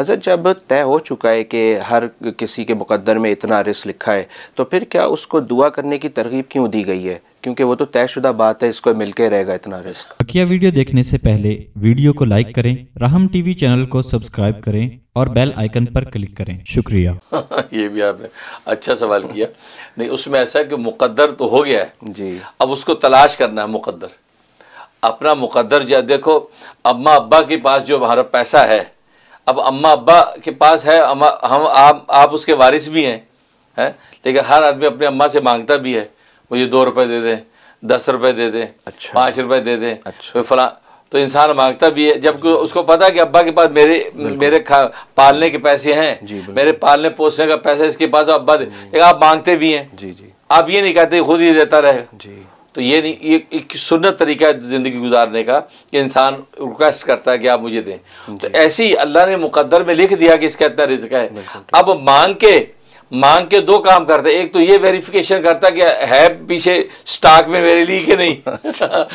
हजरत जब तय हो चुका है कि हर किसी के मुकदर में इतना रिस्क लिखा है तो फिर क्या उसको दुआ करने की तरगीब क्यों दी गई है क्योंकि वो तो तयशुदा बात है इसको मिलके रहेगा इतना रिस्क बकिया वीडियो देखने से पहले वीडियो को लाइक करें राहम टीवी चैनल को सब्सक्राइब करें और बेल आइकन पर क्लिक करें शुक्रिया ये भी आपने अच्छा सवाल किया नहीं उसमें ऐसा है कि मुकद्दर तो हो गया है जी अब उसको तलाश करना है मुकद्दर अपना मुकद्दर जो देखो अम्मा अब्बा के पास जो हमारा पैसा है अब अम्मा अब्बा के पास है हम आप आप उसके वारिस भी हैं है लेकिन हर आदमी अपने अम्मा से मांगता भी है मुझे दो रुपए दे दें दस रुपए दे दें अच्छा। पाँच रुपए दे दें अच्छा। फला तो इंसान मांगता भी है जबकि उसको पता है कि अब्बा के पास मेरे मेरे खा पालने के पैसे हैं मेरे पालने पोसने का पैसा इसके पास तो अब्बा दे लेकिन हम्म। आप मांगते भी हैं जी जी आप ये नहीं कहते खुद ही देता रहेगा जी तो ये नहीं ये एक सुनत तरीका है ज़िंदगी गुजारने का कि इंसान रिक्वेस्ट करता है कि आप मुझे दें तो ऐसे ही अल्लाह ने मुकद्दर में लिख दिया कि इसका इतना रिज्क है अब मांग के मांग के दो काम करते एक तो ये वेरिफिकेशन करता कि है पीछे स्टॉक में मेरे लिए कि नहीं अच्छा।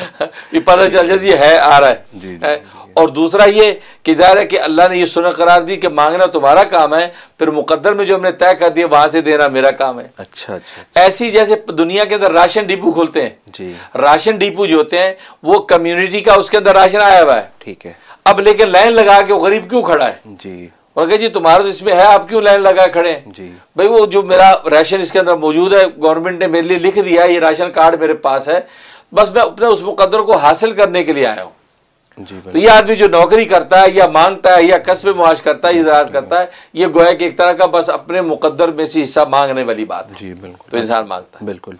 ये पता चल जाती है आ रहा है, है। और दूसरा ये कि जाहिर है कि अल्लाह ने ये सुनत करार दी कि मांगना तुम्हारा काम है फिर मुकद्दर में जो हमने तय कर दिया वहां से देना मेरा काम है अच्छा अच्छा, अच्छा। ऐसी जैसे दुनिया के अंदर राशन डिपो खोलते हैं जी राशन डिपो जो होते हैं वो कम्युनिटी का उसके अंदर राशन आया हुआ है ठीक है अब लेकिन लाइन लगा के वो गरीब क्यों खड़ा है जी और कहे जी तुम्हारा तो इसमें है आप क्यों लाइन लगा खड़े हैं जी भाई वो जो मेरा राशन इसके अंदर मौजूद है गवर्नमेंट ने मेरे लिए लिख दिया ये राशन कार्ड मेरे पास है बस मैं अपने उस मुकदर को हासिल करने के लिए आया हूँ तो ये आदमी जो नौकरी करता है या मांगता है या कस्बे मुआश करता है इजहार करता है ये गोया की एक तरह का बस अपने मुकदर में से हिस्सा मांगने वाली बात है जी बिल्कुल तो इजहार मांगता है बिल्कुल